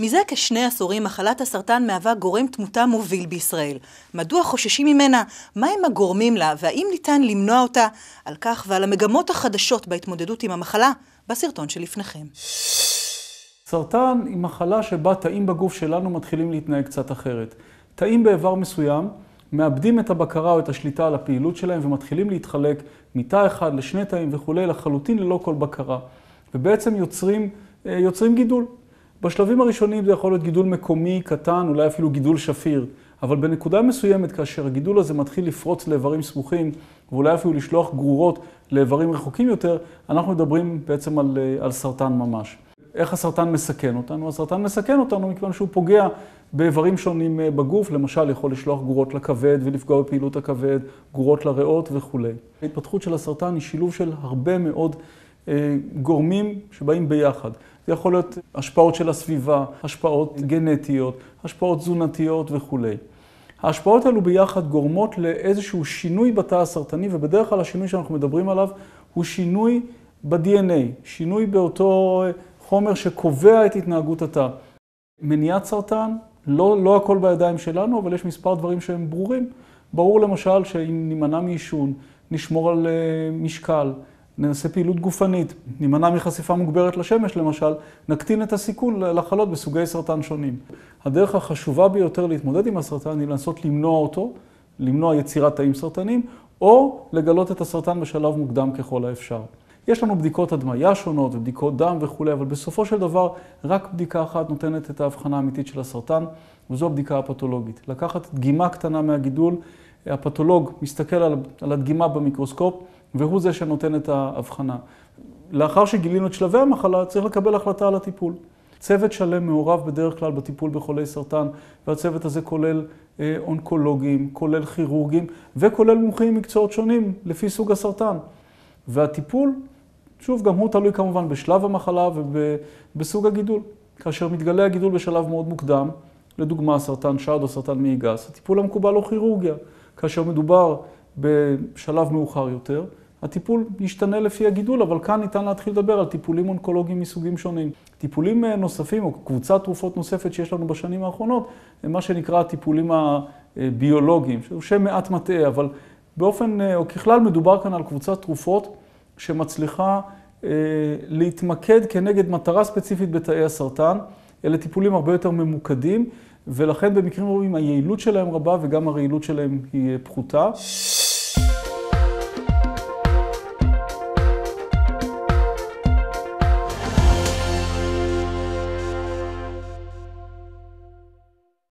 מזה כשני עשורים מחלת הסרטן מהווה גורם תמותה מוביל בישראל. מדוע חוששים ממנה? מהם הגורמים לה והאם ניתן למנוע אותה? על כך ועל המגמות החדשות בהתמודדות עם המחלה, בסרטון שלפניכם. סרטן היא מחלה שבה תאים בגוף שלנו מתחילים להתנהג קצת אחרת. תאים באיבר מסוים מאבדים את הבקרה או את השליטה על הפעילות שלהם ומתחילים להתחלק מתא אחד לשני תאים וכולי, לחלוטין ללא כל בקרה. ובעצם יוצרים, אה, יוצרים גידול. בשלבים הראשונים זה יכול להיות גידול מקומי, קטן, אולי אפילו גידול שפיר, אבל בנקודה מסוימת, כאשר הגידול הזה מתחיל לפרוץ לאיברים סמוכים, ואולי אפילו לשלוח גרורות לאיברים רחוקים יותר, אנחנו מדברים בעצם על, אה, על סרטן ממש. איך הסרטן מסכן אותנו? הסרטן מסכן אותנו מכיוון שהוא פוגע באיברים שונים אה, בגוף, למשל יכול לשלוח גרורות לכבד ולפגוע בפעילות הכבד, גרורות לריאות וכולי. ההתפתחות של הסרטן היא שילוב של הרבה מאוד אה, גורמים שבאים ביחד. זה יכול להיות השפעות של הסביבה, השפעות גנטיות, השפעות תזונתיות וכולי. ההשפעות האלו ביחד גורמות לאיזשהו שינוי בתא הסרטני, ובדרך כלל השינוי שאנחנו מדברים עליו הוא שינוי ב-DNA, שינוי באותו חומר שקובע את התנהגות התא. מניעת סרטן, לא, לא הכל בידיים שלנו, אבל יש מספר דברים שהם ברורים. ברור למשל שאם נימנע מעישון, נשמור על אה, משקל, נעשה פעילות גופנית, נימנע מחשיפה מוגברת לשמש למשל, נקטין את הסיכון לחלות בסוגי סרטן שונים. הדרך החשובה ביותר להתמודד עם הסרטן היא לנסות למנוע אותו, למנוע יצירת תאים סרטנים, או לגלות את הסרטן בשלב מוקדם ככל האפשר. יש לנו בדיקות הדמיה שונות ובדיקות דם וכולי, אבל בסופו של דבר רק בדיקה אחת נותנת את ההבחנה האמיתית של הסרטן, וזו הבדיקה הפתולוגית. לקחת דגימה קטנה מהגידול, הפתולוג מסתכל על, על הדגימה במיקרוסקופ, והוא זה שנותן את ההבחנה. לאחר שגילינו את שלבי המחלה, צריך לקבל החלטה על הטיפול. צוות שלם מעורב בדרך כלל בטיפול בחולי סרטן, והצוות הזה כולל אה, אונקולוגים, כולל כירורגים, וכולל מומחים מקצועות שונים לפי סוג הסרטן. והטיפול, שוב, גם הוא תלוי כמובן בשלב המחלה ובסוג הגידול. כאשר מתגלה הגידול בשלב מאוד מוקדם, לדוגמה סרטן שד או סרטן מעי גס, הטיפול המקובל הוא כירורגיה. כאשר מדובר בשלב מאוחר יותר. הטיפול ישתנה לפי הגידול, אבל כאן ניתן להתחיל לדבר על טיפולים אונקולוגיים מסוגים שונים. טיפולים אה, נוספים, או קבוצת תרופות נוספת שיש לנו בשנים האחרונות, הם מה שנקרא הטיפולים הביולוגיים, אה, שהוא שם מעט מטעה, אבל באופן, אה, או ככלל, מדובר כאן על קבוצת תרופות שמצליחה להתמקד כנגד מטרה ספציפית בתאי הסרטן. אלה טיפולים הרבה יותר ממוקדים, ולכן במקרים רבים היעילות שלהם רבה וגם הרעילות שלהם היא פחותה.